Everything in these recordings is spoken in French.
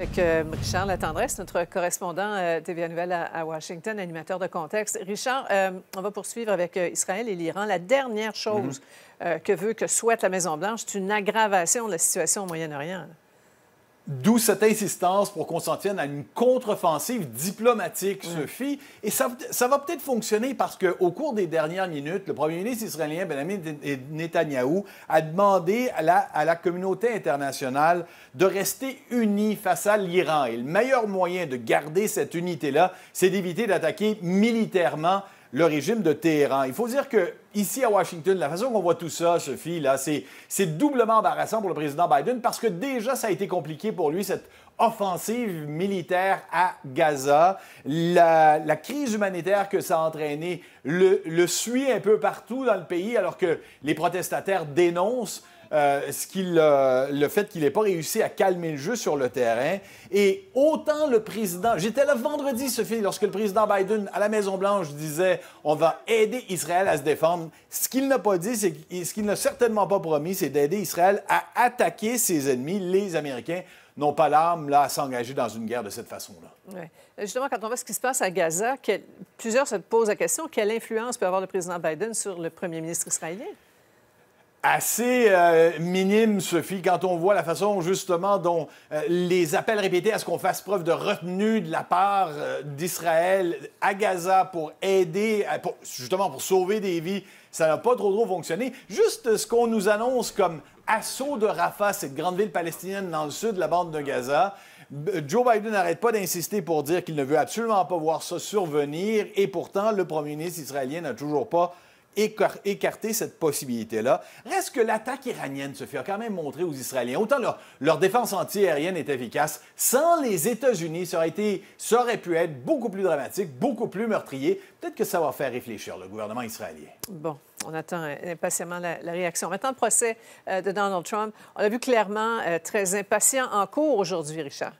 Avec euh, Richard Latendresse, notre correspondant euh, TVA Nouvelle à, Washington, animateur de contexte. Richard, euh, on va poursuivre avec Israël et l'Iran. La dernière mhm. chose que veut, que souhaite la Maison-Blanche, c'est une aggravation de la situation au Moyen-Orient. D'où cette insistance pour qu'on s'en tienne à une contre-offensive diplomatique, Sophie. Et ça, va peut-être fonctionner parce qu'au cours des dernières minutes, le premier ministre israélien Benjamin Netanyahou a demandé à la, à la communauté internationale de rester unie face à l'Iran. Et le meilleur moyen de garder cette unité-là, c'est d'éviter d'attaquer militairement le régime de Téhéran. Il faut dire que ici à Washington, la façon qu'on voit tout ça, Sophie, là, c'est doublement embarrassant pour le président Biden parce que déjà, ça a été compliqué pour lui, cette offensive militaire à Gaza, la, crise humanitaire que ça a entraîné le, le suit un peu partout dans le pays alors que les protestataires dénoncent euh, ce qu'il, euh, le fait qu'il n'ait pas réussi à calmer le jeu sur le terrain. Et autant le président, j'étais là vendredi, Sophie, lorsque le président Biden à la Maison-Blanche disait on va aider Israël à se défendre, ce qu'il n'a pas dit, c'est, ce qu'il n'a certainement pas promis, c'est d'aider Israël à attaquer ses ennemis, les Américains n'ont pas l'arme là, à s'engager dans une guerre de cette façon-là. Justement, quand on voit ce qui se passe à Gaza, plusieurs se posent la question quelle influence peut avoir le président Biden sur le premier ministre israélien? assez euh, minime, Sophie, quand on voit la façon justement dont euh, les appels répétés à ce qu'on fasse preuve de retenue de la part euh, d'Israël à Gaza pour aider, justement pour sauver des vies, ça n'a pas trop trop fonctionné. Juste ce qu'on nous annonce comme assaut de Rafah, cette grande ville palestinienne dans le sud de la bande de Gaza, Joe Biden n'arrête pas d'insister pour dire qu'il ne veut absolument pas voir ça survenir et pourtant le premier ministre israélien n'a toujours pas écarter cette possibilité-là. Reste que l'attaque iranienne se fait quand même montrer aux Israéliens. Autant leur, défense défense aérienne est efficace, sans les États-Unis, ça, aurait ça pu être beaucoup plus dramatique, beaucoup plus meurtrier. Peut-être que ça va faire réfléchir le gouvernement israélien. Bon. On attend euh, impatiemment la, réaction. Maintenant, le procès euh, de Donald Trump, on l'a vu clairement euh, très impatient en cours aujourd'hui, Richard.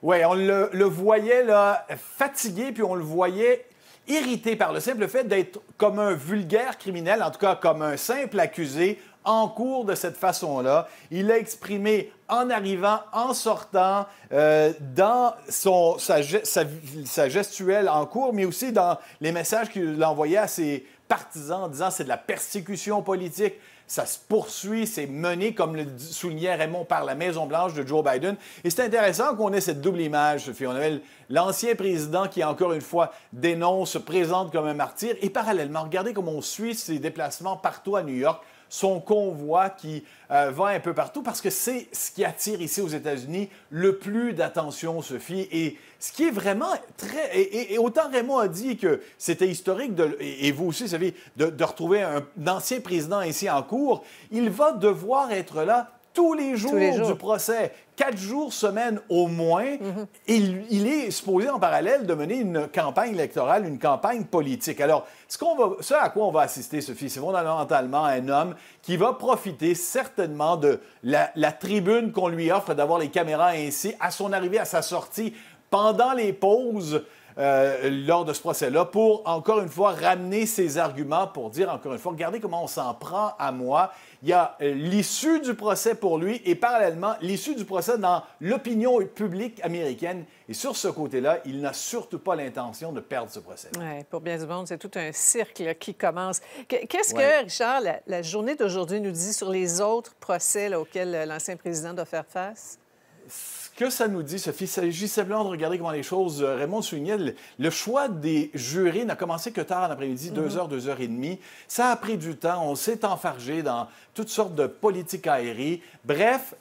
Oui, on le, le, voyait là, fatigué, puis on le voyait irrité par le simple fait d'être comme un vulgaire criminel, en tout cas comme un simple accusé, en cours de cette façon-là. Il a exprimé en arrivant, en sortant, euh, dans son, sa, gestuelle en cours, mais aussi dans les messages qu'il envoyait à ses, partisans en disant c'est de la persécution politique. Ça se poursuit, c'est mené, comme le soulignait Raymond, par la Maison-Blanche de Joe Biden. Et c'est intéressant qu'on ait cette double image, Sophie. On l'ancien président qui, encore une fois, dénonce, se présente comme un martyr. Et parallèlement, regardez comment on suit ses déplacements partout à New York son convoi qui euh, va un peu partout parce que c'est ce qui attire ici aux États-Unis le plus d'attention, Sophie. Et ce qui est vraiment très... Et, autant Raymond a dit que c'était historique, de, et, vous aussi, Sophie, de, retrouver un ancien président ici en cours, il va devoir être là tous les jours, du procès, quatre jours semaine au moins. Mm-hmm. il, est supposé en parallèle de mener une campagne électorale, une campagne politique. Alors, ce, qu'on va, à quoi on va assister, Sophie, c'est fondamentalement un homme qui va profiter certainement de la tribune qu'on lui offre, d'avoir les caméras ainsi, à son arrivée, à sa sortie, pendant les pauses. Euh, lors de ce procès-là pour, encore une fois, ramener ses arguments pour dire, encore une fois, regardez comment on s'en prend à moi. Il y a euh, l'issue du procès pour lui et parallèlement l'issue du procès dans l'opinion publique américaine. Et sur ce côté-là, il n'a surtout pas l'intention de perdre ce procès. Ouais, pour bien du monde, c'est tout un cercle qui commence. Qu'est-ce que, Richard, la, journée d'aujourd'hui nous dit sur les autres procès auxquels euh, l'ancien président doit faire face? que ça nous dit, Sophie? Il s'agit simplement de regarder comment les choses. Euh, Raymond soulignait le, choix des jurés n'a commencé que tard en après-midi, 2h, mhm. 2h30. Ça a pris du temps. On s'est enfargé dans toutes sortes de politiques aérées. Bref,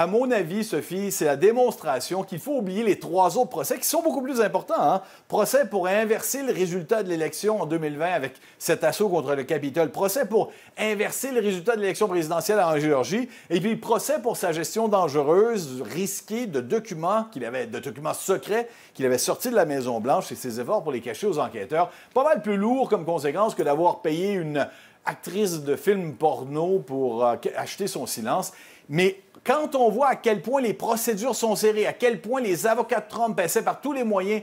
à mon avis, Sophie, c'est la démonstration qu'il faut oublier les trois autres procès qui sont beaucoup plus importants. Hein. Procès pour inverser le résultat de l'élection en 2020 avec cet assaut contre le Capitole. Procès pour inverser le résultat de l'élection présidentielle en Géorgie. Et puis procès pour sa gestion dangereuse, risquée de documents qu'il avait, de documents secrets qu'il avait sortis de la Maison Blanche et ses efforts pour les cacher aux enquêteurs. Pas mal plus lourd comme conséquence que d'avoir payé une actrice de film porno pour euh, acheter son silence. Mais quand on voit à quel point les procédures sont serrées, à quel point les avocats de Trump essaient par tous les moyens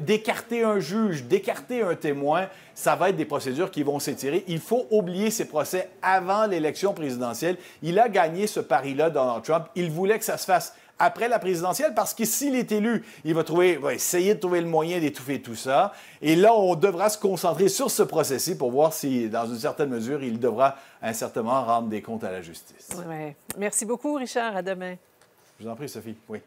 d'écarter un juge, d'écarter un témoin, ça va être des procédures qui vont s'étirer. Il faut oublier ces procès avant l'élection présidentielle. Il a gagné ce pari-là, Donald Trump. Il voulait que ça se fasse après la présidentielle parce que s'il est élu, il va, trouver, va essayer de trouver le moyen d'étouffer tout ça. Et là, on devra se concentrer sur ce processus pour voir si, dans une certaine mesure, il devra incertainement rendre des comptes à la justice. Merci beaucoup, Richard. À demain. Je vous en prie, Sophie. Oui.